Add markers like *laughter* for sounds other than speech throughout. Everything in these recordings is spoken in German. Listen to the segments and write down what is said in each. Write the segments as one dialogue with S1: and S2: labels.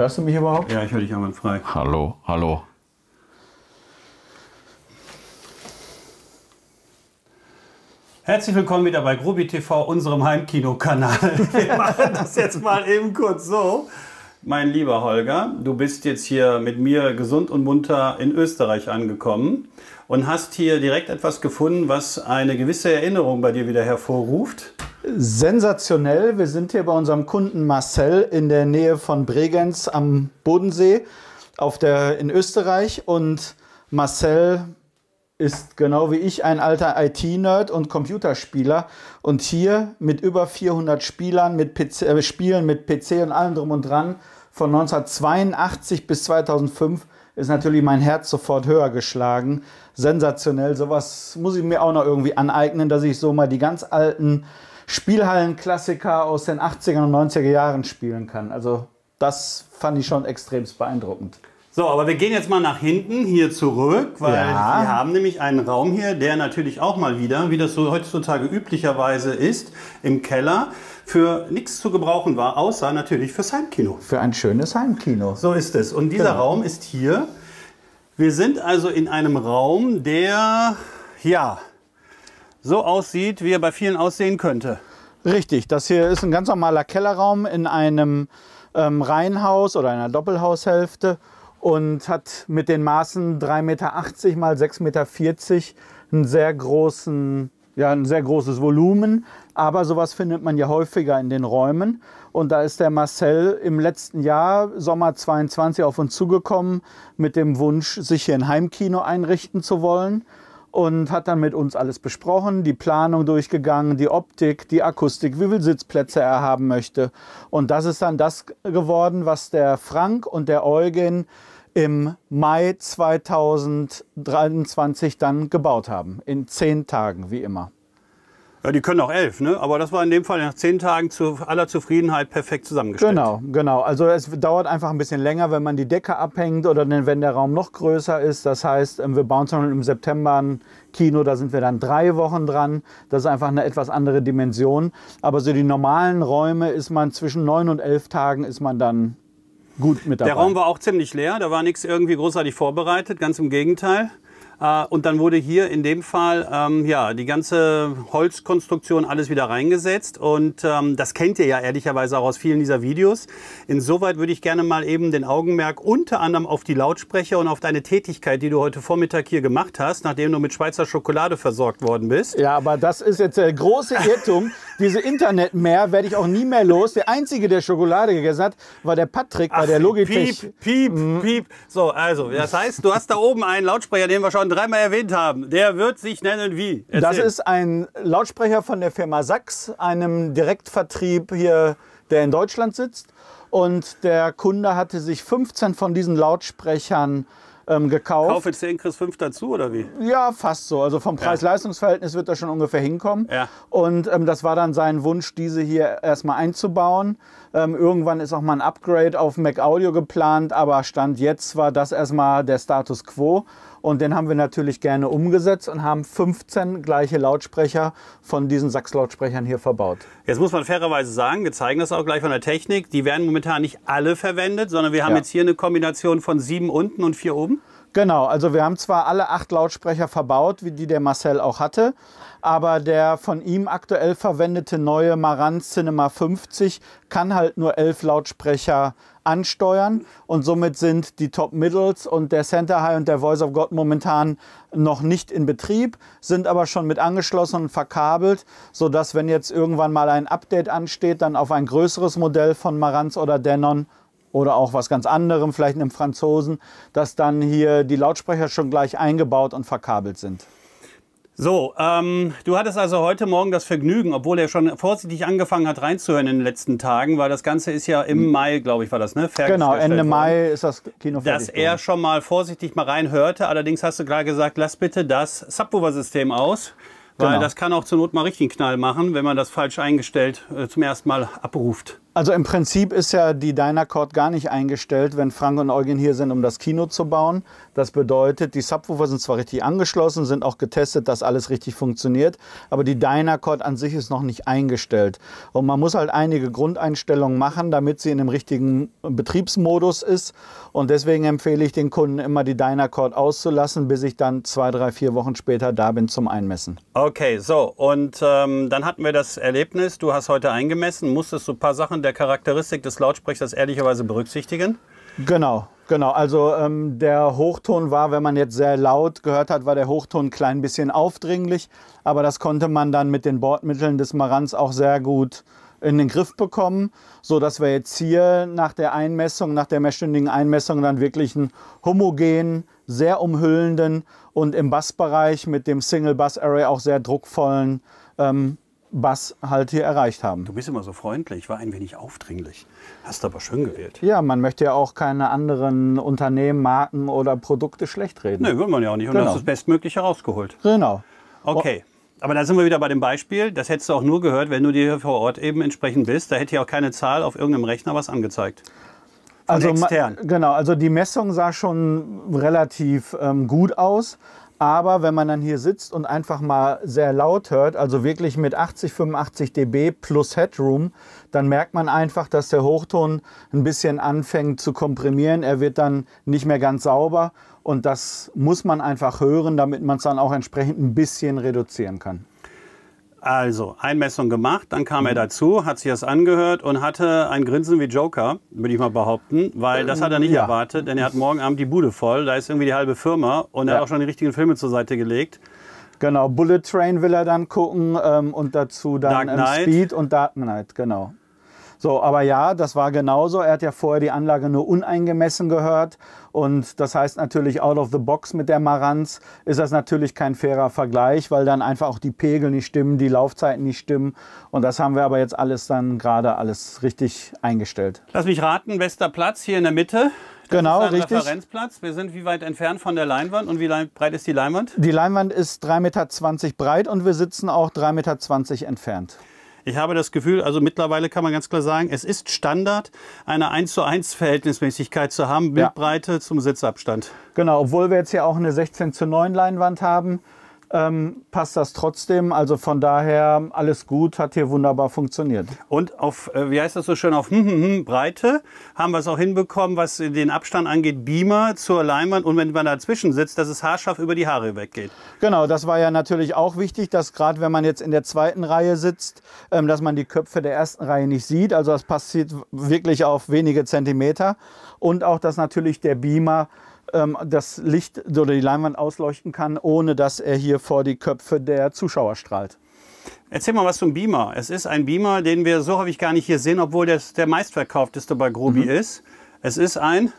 S1: Hörst du mich überhaupt? Ja, ich höre dich frei. Hallo, hallo. Herzlich willkommen wieder bei Grobi TV, unserem Heimkinokanal. *laughs* Wir machen das jetzt mal eben kurz so. Mein lieber Holger, du bist jetzt hier mit mir gesund und munter in Österreich angekommen und hast hier direkt etwas gefunden, was eine gewisse Erinnerung bei dir wieder hervorruft.
S2: Sensationell. Wir sind hier bei unserem Kunden Marcel in der Nähe von Bregenz am Bodensee auf der, in Österreich. Und Marcel ist genau wie ich ein alter IT-Nerd und Computerspieler. Und hier mit über 400 Spielern, mit PC, äh, Spielen mit PC und allem drum und dran von 1982 bis 2005 ist natürlich mein Herz sofort höher geschlagen. Sensationell, sowas muss ich mir auch noch irgendwie aneignen, dass ich so mal die ganz alten Spielhallenklassiker aus den 80er und 90er Jahren spielen kann. Also das fand ich schon extrem beeindruckend.
S1: So, aber wir gehen jetzt mal nach hinten, hier zurück, weil ja. wir haben nämlich einen Raum hier, der natürlich auch mal wieder, wie das so heutzutage üblicherweise ist, im Keller für nichts zu gebrauchen war, außer natürlich fürs
S2: Heimkino. Für ein schönes
S1: Heimkino. So ist es. Und dieser genau. Raum ist hier. Wir sind also in einem Raum,
S2: der, ja, so aussieht, wie er bei vielen aussehen könnte. Richtig, das hier ist ein ganz normaler Kellerraum in einem ähm, Reihenhaus oder einer Doppelhaushälfte und hat mit den Maßen 3,80 Meter mal 6,40 Meter einen sehr großen ja, ein sehr großes Volumen, aber sowas findet man ja häufiger in den Räumen. Und da ist der Marcel im letzten Jahr, Sommer 22, auf uns zugekommen mit dem Wunsch, sich hier ein Heimkino einrichten zu wollen und hat dann mit uns alles besprochen, die Planung durchgegangen, die Optik, die Akustik, wie viele Sitzplätze er haben möchte. Und das ist dann das geworden, was der Frank und der Eugen im Mai 2023 dann gebaut haben. In zehn Tagen, wie immer.
S1: Ja, die können auch elf, ne? aber das war in dem Fall nach zehn Tagen zu aller Zufriedenheit perfekt zusammengestellt. Genau,
S2: genau. Also es dauert einfach ein bisschen länger, wenn man die Decke abhängt oder wenn der Raum noch größer ist. Das heißt, ähm, wir bauen zum Beispiel im September ein Kino, da sind wir dann drei Wochen dran. Das ist einfach eine etwas andere Dimension. Aber so die normalen Räume ist man zwischen neun und elf Tagen ist man dann gut mit dabei. Der Raum
S1: war auch ziemlich leer, da war nichts irgendwie großartig vorbereitet, ganz im Gegenteil. Äh, und dann wurde hier in dem Fall ähm, ja die ganze Holzkonstruktion alles wieder reingesetzt und ähm, das kennt ihr ja ehrlicherweise auch aus vielen dieser Videos. Insoweit würde ich gerne mal eben den Augenmerk unter anderem auf die Lautsprecher und auf deine Tätigkeit, die du heute Vormittag hier gemacht hast,
S2: nachdem du mit Schweizer Schokolade versorgt worden bist. Ja, aber das ist jetzt der große Irrtum. *laughs* diese internet Internetmeer werde ich auch nie mehr los. Der Einzige, der Schokolade gegessen hat, war der Patrick Ach, bei der Logitech. Piep,
S1: piep, mhm. piep. So, also, das heißt, du hast da oben einen Lautsprecher, den wir schon dreimal erwähnt haben. Der wird sich nennen wie? Erzähl. Das ist
S2: ein Lautsprecher von der Firma Sachs, einem Direktvertrieb hier, der in Deutschland sitzt. Und der Kunde hatte sich 15 von diesen Lautsprechern äh, ähm, gekauft. Kauf
S1: jetzt 10, Chris 5 dazu oder wie?
S2: Ja, fast so. Also vom Preis-Leistungs-Verhältnis wird das schon ungefähr hinkommen. Ja. Und ähm, das war dann sein Wunsch, diese hier erstmal einzubauen. Ähm, irgendwann ist auch mal ein Upgrade auf Mac Audio geplant, aber Stand jetzt war das erstmal der Status Quo. Und den haben wir natürlich gerne umgesetzt und haben 15 gleiche Lautsprecher von diesen Sachs-Lautsprechern hier verbaut.
S1: Jetzt muss man fairerweise sagen, wir zeigen das auch gleich von der Technik, die werden momentan nicht alle verwendet, sondern wir haben ja. jetzt hier eine Kombination von sieben unten
S2: und vier oben. Genau, also wir haben zwar alle acht Lautsprecher verbaut, wie die der Marcel auch hatte, aber der von ihm aktuell verwendete neue Marantz Cinema 50 kann halt nur elf Lautsprecher ansteuern. Und somit sind die Top Middles und der Center High und der Voice of God momentan noch nicht in Betrieb, sind aber schon mit angeschlossen und verkabelt, sodass, wenn jetzt irgendwann mal ein Update ansteht, dann auf ein größeres Modell von Maranz oder Denon oder auch was ganz anderem, vielleicht einem Franzosen, dass dann hier die Lautsprecher schon gleich eingebaut und verkabelt sind.
S1: So, ähm, du hattest also heute Morgen das Vergnügen, obwohl er schon vorsichtig angefangen hat reinzuhören in den letzten Tagen, weil das Ganze ist ja im hm. Mai, glaube ich, war das, ne? Fertig genau, Ende
S2: Mai ist das Kino fertig. Dass
S1: er schon mal vorsichtig mal reinhörte. Allerdings hast du gerade gesagt, lass bitte das Subwoofer-System aus, weil genau. das kann auch zur Not mal richtigen Knall machen, wenn man das falsch eingestellt äh, zum ersten Mal abruft.
S2: Also im Prinzip ist ja die Dynacord gar nicht eingestellt, wenn Frank und Eugen hier sind, um das Kino zu bauen. Das bedeutet, die Subwoofer sind zwar richtig angeschlossen, sind auch getestet, dass alles richtig funktioniert, aber die Dynacord an sich ist noch nicht eingestellt. Und man muss halt einige Grundeinstellungen machen, damit sie in dem richtigen Betriebsmodus ist. Und deswegen empfehle ich den Kunden immer, die Dynacord auszulassen, bis ich dann zwei, drei, vier Wochen später da bin zum Einmessen.
S1: Okay, so. Und ähm, dann hatten wir das Erlebnis, du hast heute eingemessen, musstest du ein paar Sachen und der Charakteristik des Lautsprechers ehrlicherweise berücksichtigen?
S2: Genau, genau. Also ähm, der Hochton war, wenn man jetzt sehr laut gehört hat, war der Hochton ein klein bisschen aufdringlich. Aber das konnte man dann mit den Bordmitteln des Marans auch sehr gut in den Griff bekommen, sodass wir jetzt hier nach der Einmessung, nach der mehrstündigen Einmessung dann wirklich einen homogenen, sehr umhüllenden und im Bassbereich mit dem Single Bass Array auch sehr druckvollen ähm, Bass halt hier erreicht haben. Du bist immer so freundlich, war ein wenig aufdringlich. Hast aber schön gewählt. Ja, man möchte ja auch keine anderen Unternehmen, Marken oder Produkte schlecht reden. Nee,
S1: will man ja auch nicht. Und genau. hast das Bestmögliche herausgeholt.
S2: Genau. Okay.
S1: Aber da sind wir wieder bei dem Beispiel. Das hättest du auch nur gehört, wenn du dir vor Ort eben entsprechend bist. Da hätte ja auch keine Zahl auf irgendeinem Rechner was angezeigt. Von also extern.
S2: Genau, also die Messung sah schon relativ ähm, gut aus. Aber wenn man dann hier sitzt und einfach mal sehr laut hört, also wirklich mit 80, 85 dB plus Headroom, dann merkt man einfach, dass der Hochton ein bisschen anfängt zu komprimieren. Er wird dann nicht mehr ganz sauber und das muss man einfach hören, damit man es dann auch entsprechend ein bisschen reduzieren kann.
S1: Also, Einmessung gemacht, dann kam mhm. er dazu, hat sich das angehört und hatte ein Grinsen wie Joker, würde ich mal behaupten, weil das hat er nicht ja. erwartet, denn er hat morgen Abend die Bude voll, da ist irgendwie die halbe Firma und er hat auch schon die richtigen Filme zur Seite
S2: gelegt. Genau, Bullet Train will er dann gucken ähm, und dazu dann ähm, Speed und Dark Knight, genau. So, aber ja, das war genauso. Er hat ja vorher die Anlage nur uneingemessen gehört. Und das heißt natürlich, out of the box mit der Maranz ist das natürlich kein fairer Vergleich, weil dann einfach auch die Pegel nicht stimmen, die Laufzeiten nicht stimmen. Und das haben wir aber jetzt alles dann gerade alles richtig eingestellt.
S1: Lass mich raten, bester Platz hier in der Mitte.
S2: Das genau, ist ein richtig.
S1: Referenzplatz. Wir sind wie weit entfernt von der Leinwand und wie breit ist die Leinwand?
S2: Die Leinwand ist 3,20 Meter breit und wir sitzen auch 3,20 Meter entfernt.
S1: Ich habe das Gefühl, also mittlerweile kann man ganz klar sagen, es ist Standard, eine 1 zu 1 Verhältnismäßigkeit zu haben, Bildbreite ja. zum Sitzabstand.
S2: Genau, obwohl wir jetzt hier auch eine 16 zu 9 Leinwand haben ähm, passt das trotzdem. Also von daher alles gut, hat hier wunderbar funktioniert.
S1: Und auf, äh, wie heißt das so schön, auf hm, hm, hm, Breite haben wir es auch hinbekommen, was den Abstand angeht, Beamer zur Leinwand und wenn man dazwischen sitzt, dass es haarscharf über die Haare weggeht.
S2: Genau, das war ja natürlich auch wichtig, dass gerade wenn man jetzt in der zweiten Reihe sitzt, ähm, dass man die Köpfe der ersten Reihe nicht sieht. Also das passiert wirklich auf wenige Zentimeter. Und auch, dass natürlich der Beamer ähm, das Licht oder die Leinwand ausleuchten kann, ohne dass er hier vor die Köpfe der Zuschauer strahlt.
S1: Erzähl mal was zum Beamer. Es ist ein Beamer, den wir so häufig gar nicht hier sehen, obwohl das der meistverkaufteste bei Grobi mhm. ist. Es ist ein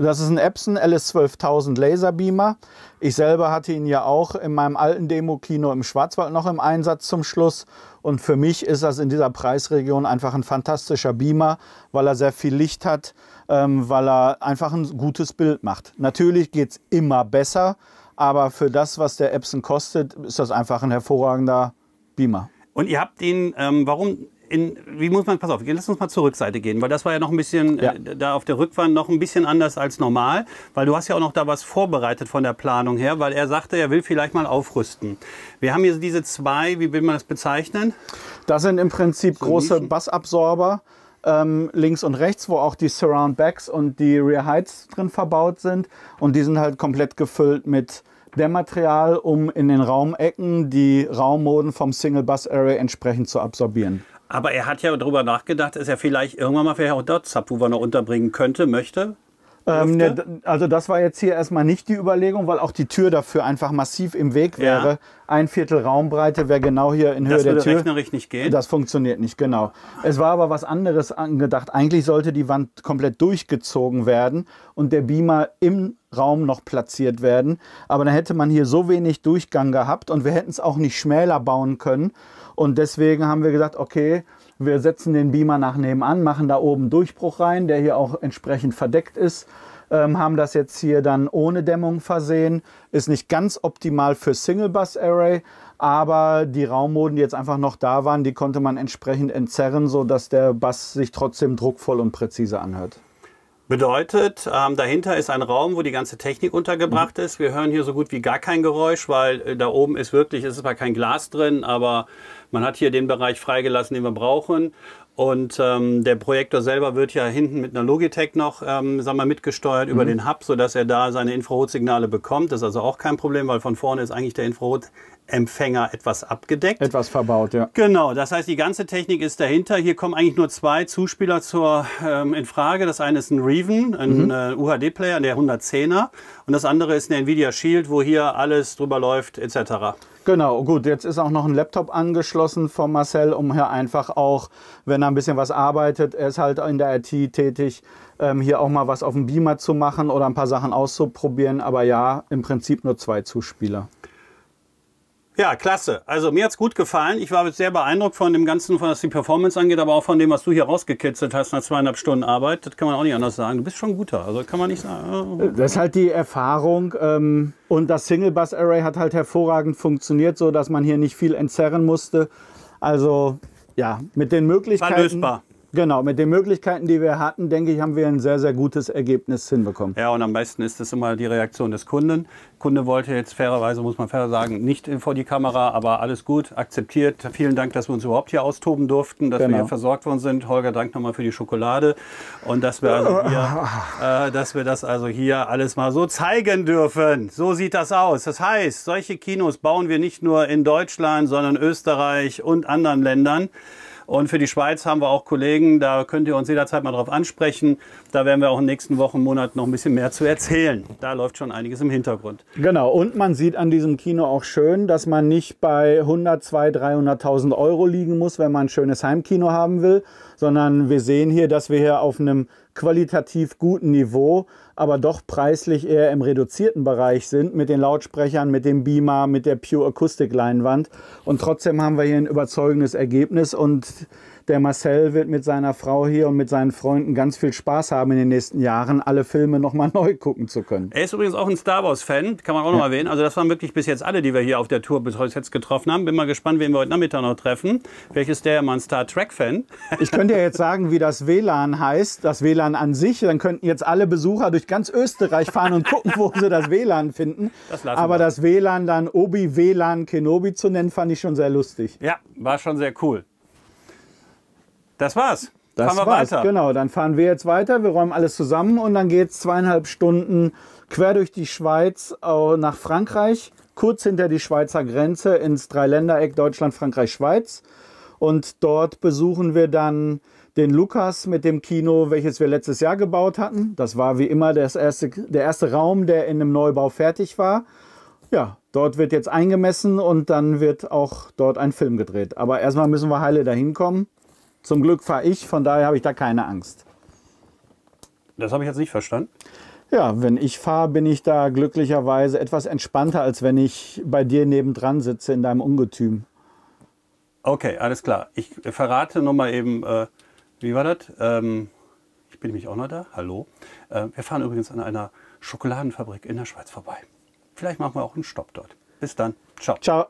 S2: das ist ein Epson LS12000 Laserbeamer. Ich selber hatte ihn ja auch in meinem alten Demo-Kino im Schwarzwald noch im Einsatz zum Schluss. Und für mich ist das in dieser Preisregion einfach ein fantastischer Beamer, weil er sehr viel Licht hat, ähm, weil er einfach ein gutes Bild macht. Natürlich geht es immer besser, aber für das, was der Epson kostet, ist das einfach ein hervorragender Beamer.
S1: Und ihr habt den, ähm, warum in, wie muss man, pass auf, lass uns mal zur Rückseite gehen, weil das war ja noch ein bisschen, ja. Äh, da auf der Rückwand noch ein bisschen anders als normal, weil du hast ja auch noch da was vorbereitet von der Planung her, weil er sagte, er will vielleicht mal aufrüsten. Wir haben hier diese zwei, wie will man das bezeichnen?
S2: Das sind im Prinzip so große Nischen. Bassabsorber, ähm, links und rechts, wo auch die Surround Backs und die Rear Heights drin verbaut sind und die sind halt komplett gefüllt mit Dämmmaterial, um in den Raumecken die Raummoden vom Single Bus Array entsprechend zu absorbieren.
S1: Aber er hat ja darüber nachgedacht, dass er vielleicht irgendwann mal vielleicht auch dort Subwoofer noch unterbringen könnte, möchte.
S2: Ähm, ne, also das war jetzt hier erstmal nicht die Überlegung, weil auch die Tür dafür einfach massiv im Weg wäre. Ja. Ein Viertel Raumbreite wäre genau hier in Höhe der Tür. Das würde nicht gehen. Das funktioniert nicht, genau. Es war aber was anderes angedacht. Eigentlich sollte die Wand komplett durchgezogen werden und der Beamer im Raum noch platziert werden. Aber dann hätte man hier so wenig Durchgang gehabt und wir hätten es auch nicht schmäler bauen können. Und deswegen haben wir gesagt, okay, wir setzen den Beamer nach nebenan, machen da oben Durchbruch rein, der hier auch entsprechend verdeckt ist. Ähm, haben das jetzt hier dann ohne Dämmung versehen. Ist nicht ganz optimal für Single Bus Array, aber die Raummoden, die jetzt einfach noch da waren, die konnte man entsprechend entzerren, sodass der Bass sich trotzdem druckvoll und präzise anhört.
S1: Bedeutet, ähm, dahinter ist ein Raum, wo die ganze Technik untergebracht mhm. ist. Wir hören hier so gut wie gar kein Geräusch, weil äh, da oben ist wirklich, ist zwar kein Glas drin, aber man hat hier den Bereich freigelassen, den wir brauchen. Und ähm, der Projektor selber wird ja hinten mit einer Logitech noch ähm, sagen wir, mitgesteuert mhm. über den Hub, sodass er da seine Infrarotsignale bekommt. Das ist also auch kein Problem, weil von vorne ist eigentlich der Infrarot Empfänger etwas abgedeckt. Etwas verbaut, ja. Genau, das heißt, die ganze Technik ist dahinter. Hier kommen eigentlich nur zwei Zuspieler zur, ähm, in Frage. Das eine ist ein Riven, ein mhm. äh, UHD-Player, der 110er. Und das andere ist ein Nvidia Shield, wo hier alles drüber läuft, etc.
S2: Genau, gut, jetzt ist auch noch ein Laptop angeschlossen von Marcel, um hier einfach auch, wenn er ein bisschen was arbeitet, er ist halt in der IT tätig, ähm, hier auch mal was auf dem Beamer zu machen oder ein paar Sachen auszuprobieren. Aber ja, im Prinzip nur zwei Zuspieler.
S1: Ja, klasse. Also mir hat's gut gefallen. Ich war sehr beeindruckt von dem Ganzen, was die Performance angeht, aber auch von dem, was du hier rausgekitzelt hast nach zweieinhalb Stunden Arbeit. Das kann man auch nicht anders sagen. Du bist schon guter. Also kann man nicht sagen.
S2: Oh. Das ist halt die Erfahrung. Ähm, und das Single Bus Array hat halt hervorragend funktioniert, so dass man hier nicht viel entzerren musste. Also ja, mit den Möglichkeiten. War lösbar. Genau, mit den Möglichkeiten, die wir hatten, denke ich, haben wir ein sehr, sehr gutes Ergebnis hinbekommen.
S1: Ja, und am besten ist es immer die Reaktion des Kunden. Der Kunde wollte jetzt fairerweise, muss man fair sagen, nicht vor die Kamera, aber alles gut, akzeptiert. Vielen Dank, dass wir uns überhaupt hier austoben durften, dass genau. wir hier versorgt worden sind. Holger, danke nochmal für die Schokolade und dass wir, also hier, *laughs* äh, dass wir das also hier alles mal so zeigen dürfen. So sieht das aus. Das heißt, solche Kinos bauen wir nicht nur in Deutschland, sondern Österreich und anderen Ländern. Und für die Schweiz haben wir auch Kollegen, da könnt ihr uns jederzeit mal drauf ansprechen. Da werden wir auch in den nächsten Wochen, Monaten noch ein bisschen mehr zu erzählen. Da läuft schon einiges im Hintergrund.
S2: Genau, und man sieht an diesem Kino auch schön, dass man nicht bei 100, 200, 300.000 Euro liegen muss, wenn man ein schönes Heimkino haben will, sondern wir sehen hier, dass wir hier auf einem qualitativ guten Niveau, aber doch preislich eher im reduzierten Bereich sind mit den Lautsprechern, mit dem Beamer, mit der Pure Akustik Leinwand und trotzdem haben wir hier ein überzeugendes Ergebnis und der Marcel wird mit seiner Frau hier und mit seinen Freunden ganz viel Spaß haben in den nächsten Jahren, alle Filme nochmal *laughs* neu gucken zu können.
S1: Er ist übrigens auch ein Star Wars-Fan, kann man auch noch ja. erwähnen. Also das waren wirklich bis jetzt alle, die wir hier auf der Tour bis heute jetzt getroffen haben. Bin mal gespannt, wen wir heute Nachmittag noch treffen. Welches der ja mal ein Star Trek-Fan. *laughs*
S2: Ich könnte ja jetzt sagen, wie das WLAN heißt, das WLAN an sich. Dann könnten jetzt alle Besucher durch ganz Österreich fahren und gucken, wo sie das WLAN finden. Das Aber wir. das WLAN dann Obi-WLAN Kenobi zu nennen, fand ich schon sehr lustig.
S1: Ja, war schon sehr cool. Das war's. Das fahren wir war's. weiter. Genau,
S2: dann fahren wir jetzt weiter. Wir räumen alles zusammen und dann geht's zweieinhalb Stunden quer durch die Schweiz nach Frankreich, kurz hinter die Schweizer Grenze ins Dreiländereck Deutschland, Frankreich, Schweiz. Und dort besuchen wir dann den Lukas mit dem Kino, welches wir letztes Jahr gebaut hatten. Das war wie immer das erste, der erste Raum, der in einem Neubau fertig war. Ja, dort wird jetzt eingemessen und dann wird auch dort ein Film gedreht. Aber erstmal müssen wir heile dahin kommen. Zum Glück fahre ich, von daher habe ich da keine Angst.
S1: Das habe ich jetzt nicht verstanden.
S2: Ja, wenn ich fahre, bin ich da glücklicherweise etwas entspannter, als wenn ich bei dir nebendran sitze in deinem Ungetüm.
S1: Okay, alles klar. Ich verrate nochmal eben, äh, wie war das? Ähm, ich bin nämlich auch noch da. Hallo. Äh, wir fahren übrigens an einer Schokoladenfabrik in der Schweiz vorbei. Vielleicht machen wir auch einen Stopp dort. Bis dann.
S2: Ciao. Ciao.